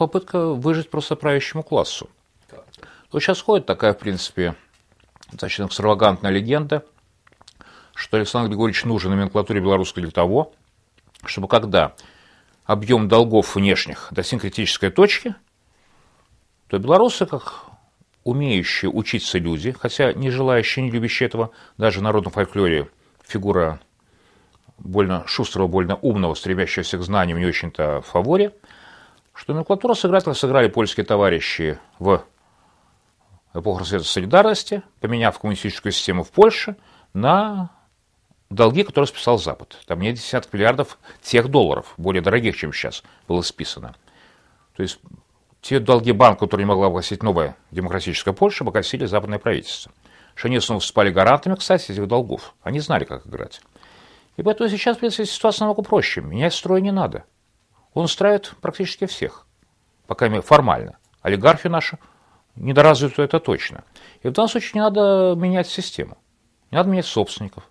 попытка выжить просто правящему классу. То сейчас ходит такая, в принципе, достаточно экстравагантная легенда, что Александр Григорьевич нужен номенклатуре белорусской для того, чтобы когда объем долгов внешних достиг критической точки, то белорусы, как умеющие учиться люди, хотя не желающие, не любящие этого, даже в народном фольклоре фигура больно шустрого, больно умного, стремящегося к знаниям, не очень-то в фаворе – что номенклатура сыграет, сыграли польские товарищи в эпоху рассвета солидарности, поменяв коммунистическую систему в Польше на долги, которые списал Запад. Там не десяток миллиардов тех долларов, более дорогих, чем сейчас, было списано. То есть те долги банка, которые не могла погасить новая демократическая Польша, погасили западное правительство. Шенесону выступали гарантами, кстати, этих долгов. Они знали, как играть. И поэтому сейчас, в принципе, ситуация намного проще. Менять строй не надо. Он устраивает практически всех, пока крайней формально. Олигархию нашу недоразвитую это точно. И в данном случае не надо менять систему. Не надо менять собственников,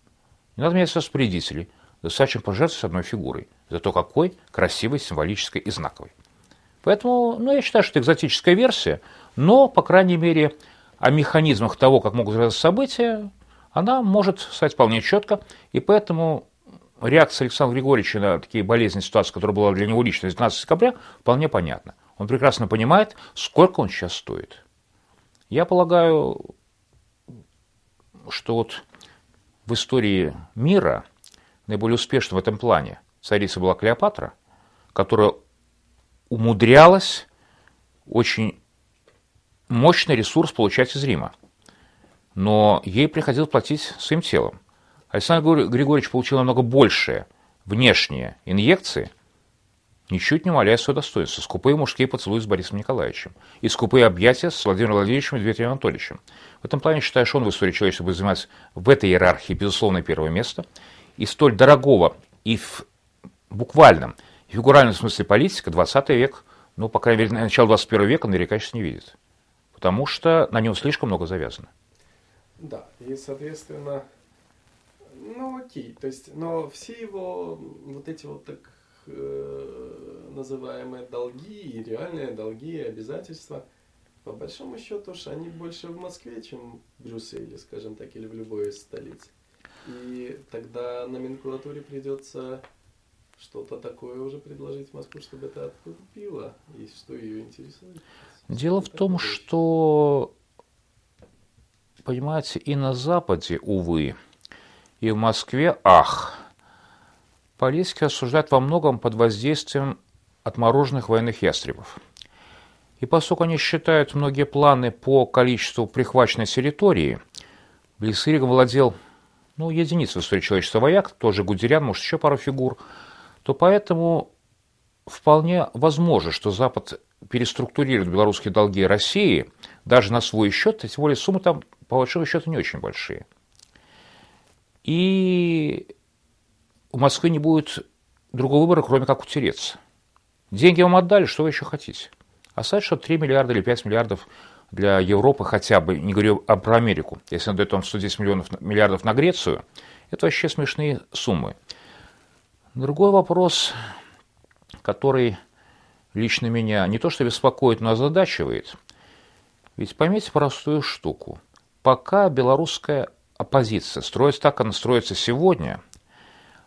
не надо менять распорядителей. Достаточно пожертвовать одной фигурой, зато какой красивой, символической и знаковой. Поэтому, ну, я считаю, что это экзотическая версия, но, по крайней мере, о механизмах того, как могут развиваться события, она может стать вполне четко, и поэтому реакция Александра Григорьевича на такие болезненные ситуации, которая была для него лично 19 декабря, вполне понятна. Он прекрасно понимает, сколько он сейчас стоит. Я полагаю, что вот в истории мира наиболее успешным в этом плане царица была Клеопатра, которая умудрялась очень мощный ресурс получать из Рима. Но ей приходилось платить своим телом. Александр Григорьевич получил намного большие внешние инъекции, ничуть не умаляя свое достоинство. Скупые мужские поцелуи с Борисом Николаевичем и скупые объятия с Владимиром Владимировичем и Дмитрием Анатольевичем. В этом плане, считаю, что он в истории человечества будет занимать в этой иерархии, безусловно, первое место. И столь дорогого и в буквальном, фигуральном смысле политика 20 век, ну, по крайней мере, начало 21 века наверняка сейчас не видит. Потому что на нем слишком много завязано. Да, и, соответственно, ну окей, то есть, но все его вот эти вот так э, называемые долги и реальные долги и обязательства, по большому счету, уж они больше в Москве, чем в Брюсселе, скажем так, или в любой из столиц. И тогда номенклатуре придется что-то такое уже предложить в Москву, чтобы это откупило, и что ее интересует. Дело в том, такое? что, понимаете, и на Западе, увы, и в Москве, ах! Полицкий осуждают во многом под воздействием отмороженных военных ястребов. И поскольку они считают многие планы по количеству прихваченной территории, Блицерик владел, ну, единицей в истории человечества вояк, тоже Гудерян, может, еще пару фигур, то поэтому вполне возможно, что Запад переструктурирует белорусские долги России даже на свой счет, тем более суммы там, по большому счету, не очень большие. И у Москвы не будет другого выбора, кроме как утереться. Деньги вам отдали, что вы еще хотите? Оставить, что 3 миллиарда или 5 миллиардов для Европы хотя бы, не говорю а про Америку. Если он дает вам 110 миллионов, миллиардов на Грецию, это вообще смешные суммы. Другой вопрос, который лично меня не то что беспокоит, но озадачивает. Ведь поймите простую штуку. Пока белорусская оппозиция, строится так, она строится сегодня,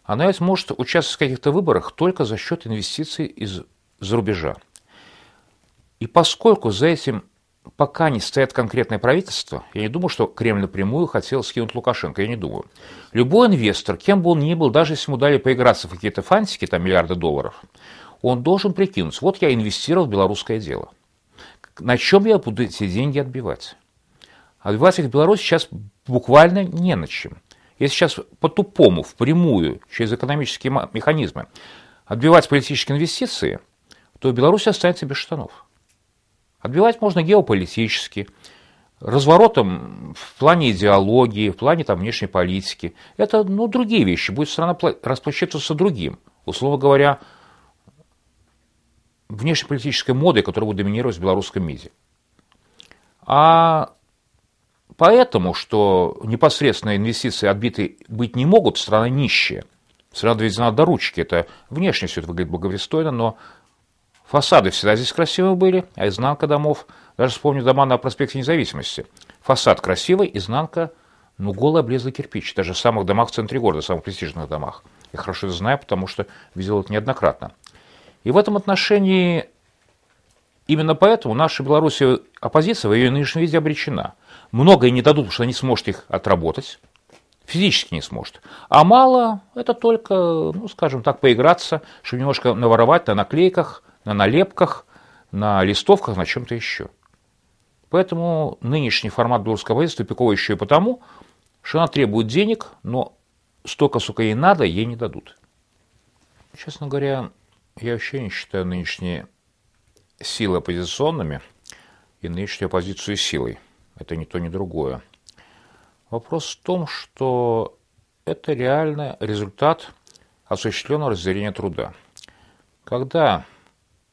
она ведь может участвовать в каких-то выборах только за счет инвестиций из за рубежа. И поскольку за этим пока не стоят конкретное правительство, я не думаю, что Кремль напрямую хотел скинуть Лукашенко, я не думаю. Любой инвестор, кем бы он ни был, даже если ему дали поиграться в какие-то фантики, там миллиарды долларов, он должен прикинуться, вот я инвестировал в белорусское дело. На чем я буду эти деньги отбивать? отбиваться а их Беларусь сейчас буквально не на чем. Если сейчас по-тупому, впрямую, через экономические механизмы отбивать политические инвестиции, то Беларусь останется без штанов. Отбивать можно геополитически, разворотом в плане идеологии, в плане там, внешней политики. Это ну, другие вещи. Будет страна расплачиваться другим. Условно говоря, внешнеполитической модой, которая будет доминировать в белорусском МИДе. А поэтому, что непосредственно инвестиции отбиты быть не могут, страна нищая. Страна доведена до ручки. Это внешне все это выглядит благопристойно, но фасады всегда здесь красивые были, а изнанка домов, даже вспомню дома на проспекте Независимости. Фасад красивый, изнанка, ну, голый обрезанный кирпич. Даже в самых домах в центре города, в самых престижных домах. Я хорошо это знаю, потому что видел это неоднократно. И в этом отношении Именно поэтому наша Белоруссия оппозиция в ее нынешнем виде обречена. Многое не дадут, потому что не сможет их отработать, физически не сможет. А мало – это только, ну, скажем так, поиграться, чтобы немножко наворовать на наклейках, на налепках, на листовках, на чем-то еще. Поэтому нынешний формат белорусской оппозиции тупиковый еще и потому, что она требует денег, но столько, сколько ей надо, ей не дадут. Честно говоря, я вообще не считаю нынешние силы оппозиционными и нынешнюю оппозицию силой. Это ни то, ни другое. Вопрос в том, что это реально результат осуществленного разделения труда. Когда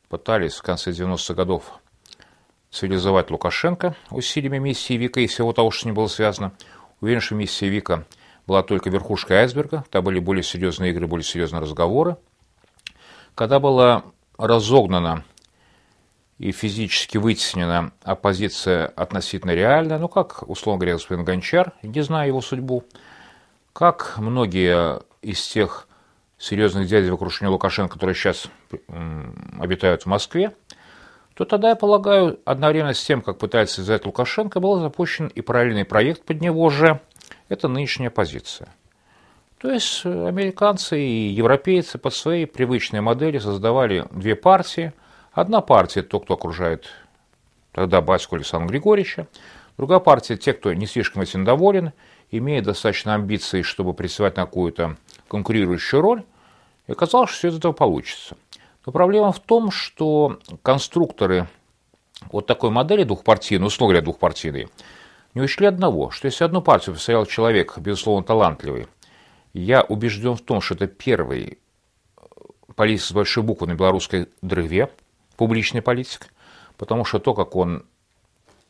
пытались в конце 90-х годов цивилизовать Лукашенко усилиями миссии Вика и всего того, что с ним было связано, уверен, что миссия Вика была только верхушкой айсберга, там были более серьезные игры, более серьезные разговоры. Когда была разогнана и физически вытеснена оппозиция относительно реальная, ну как, условно говоря, господин Гончар, не знаю его судьбу, как многие из тех серьезных дядей в окружении Лукашенко, которые сейчас обитают в Москве, то тогда, я полагаю, одновременно с тем, как пытается взять Лукашенко, был запущен и параллельный проект под него же, это нынешняя позиция. То есть э, американцы и европейцы по своей привычной модели создавали две партии – Одна партия – то, кто окружает тогда батьку Александра Григорьевича. Другая партия – те, кто не слишком этим доволен, имеет достаточно амбиций, чтобы присылать на какую-то конкурирующую роль. И оказалось, что все из этого получится. Но проблема в том, что конструкторы вот такой модели двухпартийной, условно говоря, двухпартийной, не учли одного, что если одну партию представлял человек, безусловно, талантливый, я убежден в том, что это первый э, политик с большой буквы на белорусской дрыве – публичный политик, потому что то, как он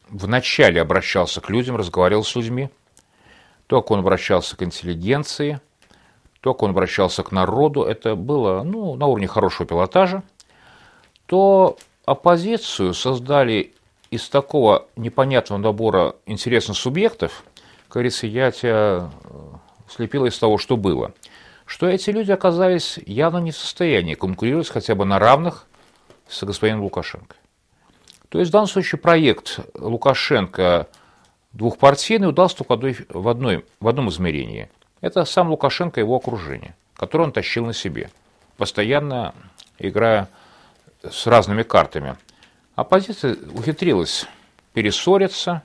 вначале обращался к людям, разговаривал с людьми, то, как он обращался к интеллигенции, то, как он обращался к народу, это было ну, на уровне хорошего пилотажа, то оппозицию создали из такого непонятного набора интересных субъектов, как говорится, я тебя э, слепила из того, что было, что эти люди оказались явно не в состоянии конкурировать хотя бы на равных с господином Лукашенко. То есть в данном случае проект Лукашенко двухпартийный удался только в, одной, в одном измерении. Это сам Лукашенко и его окружение, которое он тащил на себе, постоянно играя с разными картами. Оппозиция ухитрилась перессориться,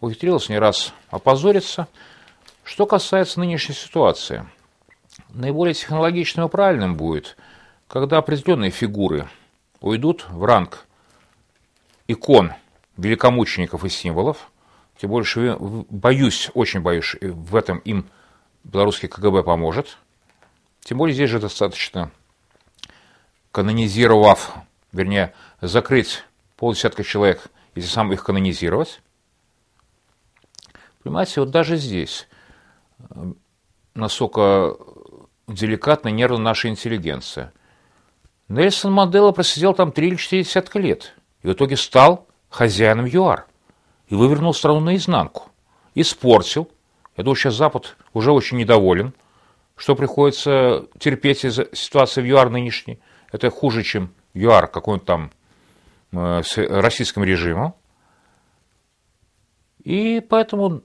ухитрилась не раз опозориться. Что касается нынешней ситуации, наиболее технологичным и правильным будет, когда определенные фигуры – уйдут в ранг икон великомучеников и символов. Тем больше э, боюсь, очень боюсь, э, в этом им белорусский КГБ поможет. Тем более здесь же достаточно, канонизировав, вернее, закрыть полдесятка человек, если сам их канонизировать. Понимаете, вот даже здесь, э, насколько деликатно нервна наша интеллигенция – Нельсон Мандела просидел там три или четыре десятка лет и в итоге стал хозяином ЮАР и вывернул страну наизнанку, испортил. Я думаю, сейчас Запад уже очень недоволен, что приходится терпеть из-за ситуации в ЮАР нынешней. Это хуже, чем ЮАР какой-нибудь там э, с российским режимом. И поэтому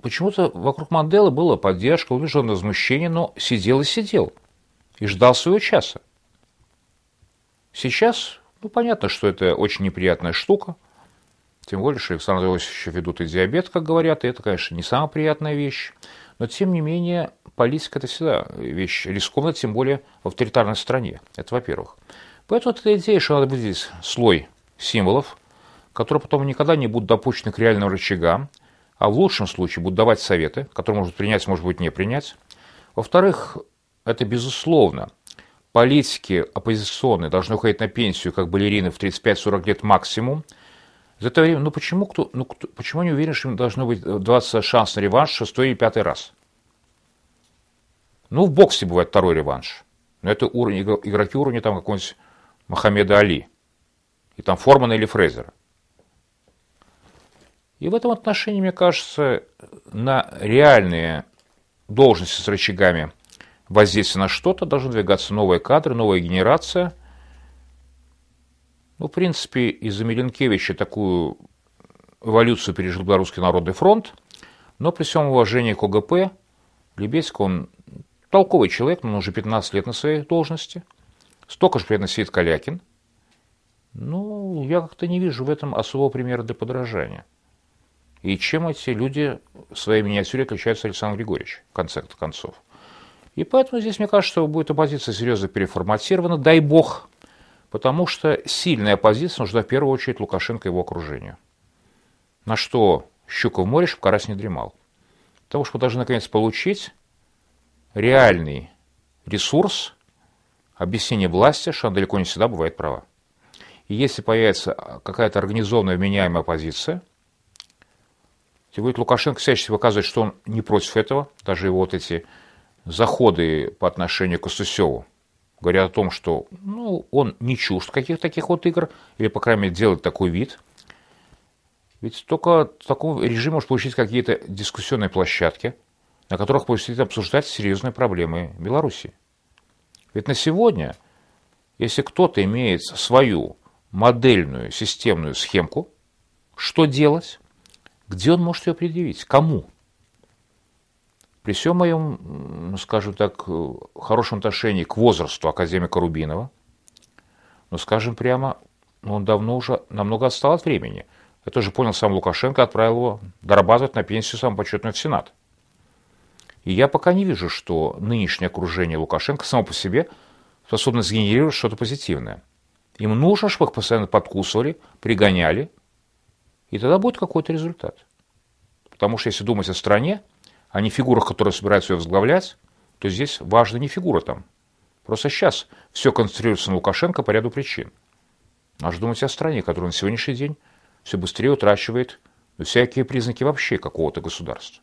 почему-то вокруг Манделы была поддержка, убежденное возмущение, но сидел и сидел. И ждал своего часа. Сейчас, ну, понятно, что это очень неприятная штука, тем более, что Александра Иосифовича ведут и диабет, как говорят, и это, конечно, не самая приятная вещь. Но, тем не менее, политика – это всегда вещь рискованная, тем более в авторитарной стране. Это во-первых. Поэтому вот эта идея, что надо будет здесь слой символов, которые потом никогда не будут допущены к реальным рычагам, а в лучшем случае будут давать советы, которые может принять, может быть, не принять. Во-вторых, это, безусловно, политики оппозиционные должны уходить на пенсию, как балерины, в 35-40 лет максимум. За это время, ну почему, кто, ну кто, почему они уверены, что им должно быть 20 шанс на реванш шестой и пятый раз? Ну, в боксе бывает второй реванш. Но это уровень, игроки уровня там какого-нибудь Мохаммеда Али. И там Формана или Фрейзера. И в этом отношении, мне кажется, на реальные должности с рычагами – воздействие на что-то, должны двигаться новые кадры, новая генерация. Ну, в принципе, из-за Миленкевича такую эволюцию пережил Белорусский народный фронт, но при всем уважении к ОГП, Лебедько, он толковый человек, но он уже 15 лет на своей должности, столько же примерно сидит Калякин. Ну, я как-то не вижу в этом особого примера для подражания. И чем эти люди в своей миниатюре отличаются Александр Григорьевич, в конце концов? И поэтому здесь, мне кажется, что будет оппозиция серьезно переформатирована, дай бог, потому что сильная оппозиция нужна в первую очередь Лукашенко и его окружению. На что Щуков Мориш в карась не дремал. Потому что мы должны наконец получить реальный ресурс объяснения власти, что она далеко не всегда бывает права. И если появится какая-то организованная, вменяемая оппозиция, то будет Лукашенко всячески показывать, что он не против этого, даже его вот эти заходы по отношению к Сусеву говорят о том, что ну, он не чужд каких-то таких вот игр, или, по крайней мере, делает такой вид. Ведь только такого режима может получить какие-то дискуссионные площадки, на которых будет обсуждать серьезные проблемы Беларуси. Ведь на сегодня, если кто-то имеет свою модельную системную схемку, что делать, где он может ее предъявить, кому – при всем моем, скажем так, э, хорошем отношении к возрасту академика Рубинова, но, скажем прямо, он давно уже намного отстал от времени. Я тоже понял, сам Лукашенко отправил его дорабатывать на пенсию самого почетную в Сенат. И я пока не вижу, что нынешнее окружение Лукашенко само по себе способно сгенерировать что-то позитивное. Им нужно, чтобы их постоянно подкусывали, пригоняли, и тогда будет какой-то результат. Потому что если думать о стране, а не фигурах, которые собираются ее возглавлять, то здесь важна не фигура там. Просто сейчас все концентрируется на Лукашенко по ряду причин. Надо думать о стране, которая на сегодняшний день все быстрее утрачивает ну, всякие признаки вообще какого-то государства.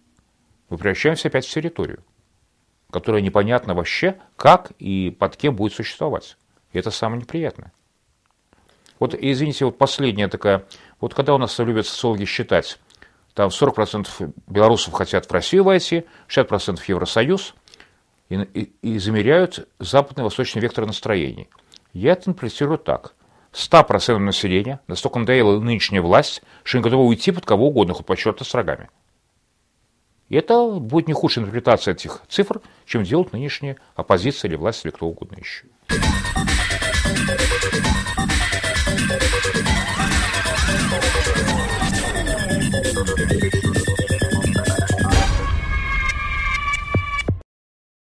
Мы превращаемся опять в территорию, которая непонятно вообще, как и под кем будет существовать. И это самое неприятное. Вот, извините, вот последняя такая, вот когда у нас любят социологи считать там 40% белорусов хотят в Россию войти, 60% в Евросоюз, и, и, и замеряют западный восточный вектор настроений. Я это интерпретирую так. 100% населения, настолько надоела нынешняя власть, что они готовы уйти под кого угодно, хоть по черту с рогами. И это будет не худшая интерпретация этих цифр, чем делают нынешние оппозиция или власть, или кто угодно еще. Thank you. ¡Gracias!